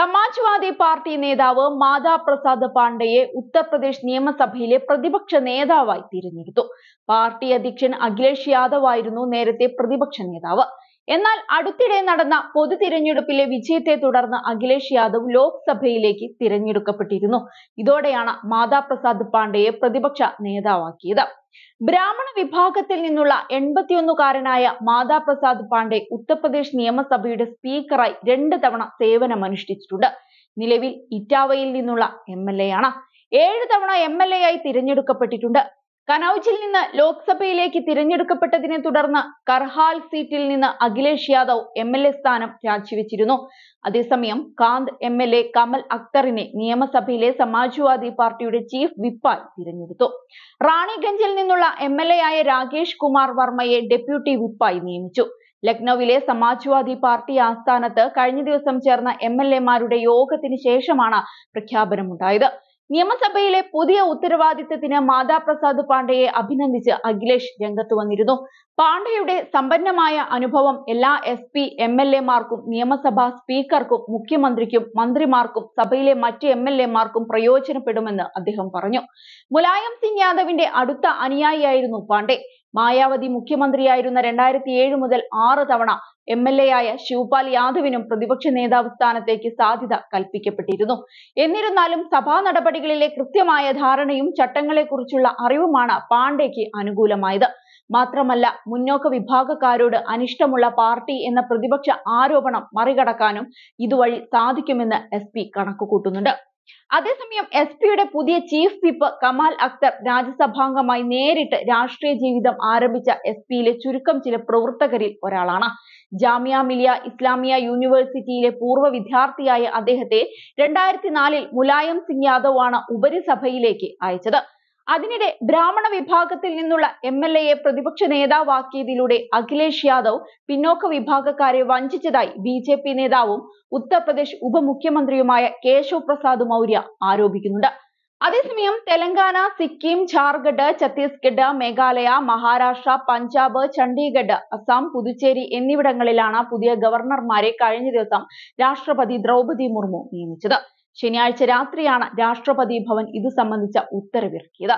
Samajwadi party നേതാവ് മാതാ പ്രസാദ് പാണ്ഡെയെ ഉത്തർപ്രദേശ് നിയമസഭയിലെ പ്രതിപക്ഷ നേതാവായി തിരഞ്ഞെടുത്തു പാർട്ടി അധ്യക്ഷൻ അഖിലേഷ് യാദവ് ആയിരുന്നു നേരത്തെ പ്രതിപക്ഷ നേതാവ് എന്നാൽ അടുത്തിടെ നടന്ന പൊതു തിരഞ്ഞെടുപ്പിലെ വിജയത്തെ തുടർന്ന് അഖിലേഷ് യാദവ് ലോക്സഭയിലേക്ക് തിരഞ്ഞെടുക്കപ്പെട്ടിരുന്നു ഇതോടെയാണ് മാതാ പ്രസാദ് പാണ്ഡെയെ പ്രതിപക്ഷ നേതാവാക്കിയത് ബ്രാഹ്മണ വിഭാഗത്തിൽ നിന്നുള്ള എൺപത്തിയൊന്നുകാരനായ മാതാ പ്രസാദ് പാണ്ഡെ ഉത്തർപ്രദേശ് നിയമസഭയുടെ സ്പീക്കറായി രണ്ട് തവണ സേവനമനുഷ്ഠിച്ചിട്ടുണ്ട് നിലവിൽ ഇറ്റാവയിൽ നിന്നുള്ള എം എൽ എ ആണ് ഏഴ് തവണ എം എൽ എ ആയി തിരഞ്ഞെടുക്കപ്പെട്ടിട്ടുണ്ട് കനൌജിൽ നിന്ന് ലോക്സഭയിലേക്ക് തിരഞ്ഞെടുക്കപ്പെട്ടതിനെ തുടർന്ന് കർഹാൽ സീറ്റിൽ നിന്ന് Akhilesh Yadav M L A സ്ഥാനം രാജിവെച്ചിരുന്നു അതേസമയം Kanth M L A Kamal അക്തറിനെ നിയമസഭയിലെ സമാജ്വാദി പാർട്ടിയുടെ ചീഫ് വിപ്പായി തിരഞ്ഞെടുത്തു റാണിഗഞ്ചിൽ നിന്നുള്ള എം എൽ എ ആയ രാകേഷ് കുമാർ വർമ്മയെ ഡെപ്യൂട്ടി വിപ്പായി നിയമിച്ചു ലക്നൌവിലെ സമാജ്വാദി പാർട്ടി ആസ്ഥാനത്ത് കഴിഞ്ഞ ദിവസം ചേർന്ന എം എൽ എമാരുടെ യോഗത്തിന് ശേഷമാണ് പ്രഖ്യാപനമുണ്ടായത് നിയമസഭയിലെ പുതിയ ഉത്തരവാദിത്തത്തിന് മാതാപ്രസാദ് പാണ്ഡയെ അഭിനന്ദിച്ച് അഖിലേഷ് രംഗത്ത് വന്നിരുന്നു പാണ്ഡയുടെ സമ്പന്നമായ അനുഭവം എല്ലാ എസ് പി എം എൽ എമാർക്കും നിയമസഭാ സ്പീക്കർക്കും മുഖ്യമന്ത്രിക്കും മന്ത്രിമാർക്കും സഭയിലെ മറ്റ് എം എൽ എമാർക്കും പ്രയോജനപ്പെടുമെന്ന് അദ്ദേഹം പറഞ്ഞു മുലായം സിംഗ് യാദവിന്റെ അടുത്ത അനുയായിയായിരുന്നു പാണ്ഡെ മായാവതി മുഖ്യമന്ത്രിയായിരുന്ന രണ്ടായിരത്തി ഏഴ് മുതൽ ആറ് തവണ എം എൽ എ ആയ ശിവപാൽ യാദവിനും പ്രതിപക്ഷ നേതാവ് സ്ഥാനത്തേക്ക് സാധ്യത കൽപ്പിക്കപ്പെട്ടിരുന്നു എന്നിരുന്നാലും സഭാ നടപടികളിലെ കൃത്യമായ ധാരണയും ചട്ടങ്ങളെക്കുറിച്ചുള്ള അറിവുമാണ് പാണ്ഡെക്ക് അനുകൂലമായത് മാത്രമല്ല മുന്നോക്ക വിഭാഗക്കാരോട് അനിഷ്ടമുള്ള പാർട്ടി എന്ന പ്രതിപക്ഷ ആരോപണം മറികടക്കാനും ഇതുവഴി സാധിക്കുമെന്ന് എസ് പി കണക്കുകൂട്ടുന്നുണ്ട് അതേസമയം എസ് പിയുടെ പുതിയ ചീഫ് വിപ്പ് കമാൽ അക്തർ രാജ്യസഭാംഗമായി നേരിട്ട് രാഷ്ട്രീയ ജീവിതം ആരംഭിച്ച എസ് പിയിലെ ചുരുക്കം ചില പ്രവർത്തകരിൽ ഒരാളാണ്. ജാമിയ മിലിയ ഇസ്ലാമിയ യൂണിവേഴ്സിറ്റിയിലെ പൂർവ്വ വിദ്യാർത്ഥിയായ അദ്ദേഹത്തെ നാലിൽ മുലായം സിംഗ് യാദവ് ആണ് ഉപരിസഭയിലേക്ക് അയച്ചത്. അതിനിടെ ബ്രാഹ്മണ വിഭാഗത്തിൽ നിന്നുള്ള എൽ എയെ പ്രതിപക്ഷ നേതാവാക്കിയതിലൂടെ അഖിലേഷ് യാദവ് പിന്നോക്ക വിഭാഗക്കാരെ വഞ്ചിച്ചതായി പി നേതാവും ഉത്തർപ്രദേശ് ഉപമുഖ്യമന്ത്രിയുമായ കേശവ് പ്രസാദ് മൗര്യ ആരോപിക്കുന്നുണ്ട് അതേസമയം തെലങ്കാന സിക്കിം ജാർഖണ്ഡ് ഛത്തീസ്ഗഡ് മേഘാലയ മഹാരാഷ്ട്ര പഞ്ചാബ് ചണ്ഡീഗഡ് അസം പുതുച്ചേരി എന്നിവിടങ്ങളിലാണ് പുതിയ ഗവർണർമാരെ കഴിഞ്ഞ ദിവസം രാഷ്ട്രപതി ദ്രൗപദി മുർമു നിയമിച്ചത് ശനിയാഴ്ച രാത്രിയാണ് രാഷ്ട്രപതി ഭവൻ ഇത് സംബന്ധിച്ച ഉത്തരവിറക്കിയത്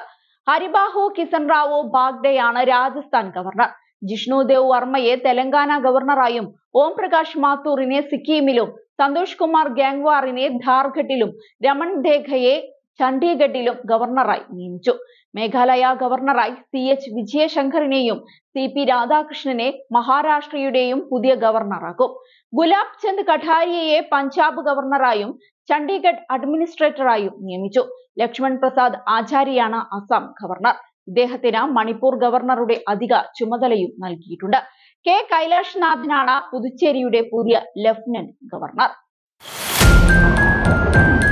ഹരിബാഹു കിസൻ റാവു ബാഗ്ഡെയാണ് രാജസ്ഥാൻ ഗവർണർ ജിഷ്ണു ദേവ് വർമ്മയെ തെലങ്കാന ഗവർണറായും ഓം പ്രകാശ് മാത്തൂറിനെ സിക്കിമിലും സന്തോഷ് കുമാർ ഗാംഗ്വാറിനെ ധാർഘട്ടിലും രമൺ ദേഖയെ ചണ്ഡീഗഡിലും ഗവർണറായി നിയമിച്ചു മേഘാലയ ഗവർണറായി സി എച്ച് വിജയശങ്കറിനെയും സി പി രാധാകൃഷ്ണനെ മഹാരാഷ്ട്രയുടെയും പുതിയ ഗവർണറാക്കും ഗുലാബ് ചന്ദ് കഠാരിയയെ പഞ്ചാബ് ഗവർണറായും ചണ്ഡീഗഡ് അഡ്മിനിസ്ട്രേറ്ററായും നിയമിച്ചു ലക്ഷ്മൺ പ്രസാദ് ആചാര്യാണ് അസം ഗവർണർ ഇദ്ദേഹത്തിന് മണിപ്പൂർ ഗവർണറുടെ അധിക ചുമതലയും നൽകിയിട്ടുണ്ട് കെ കൈലാഷ്നാഥിനാണ് പുതുച്ചേരിയുടെ പുതിയ ലഫ്റ്റനന്റ് ഗവർണർ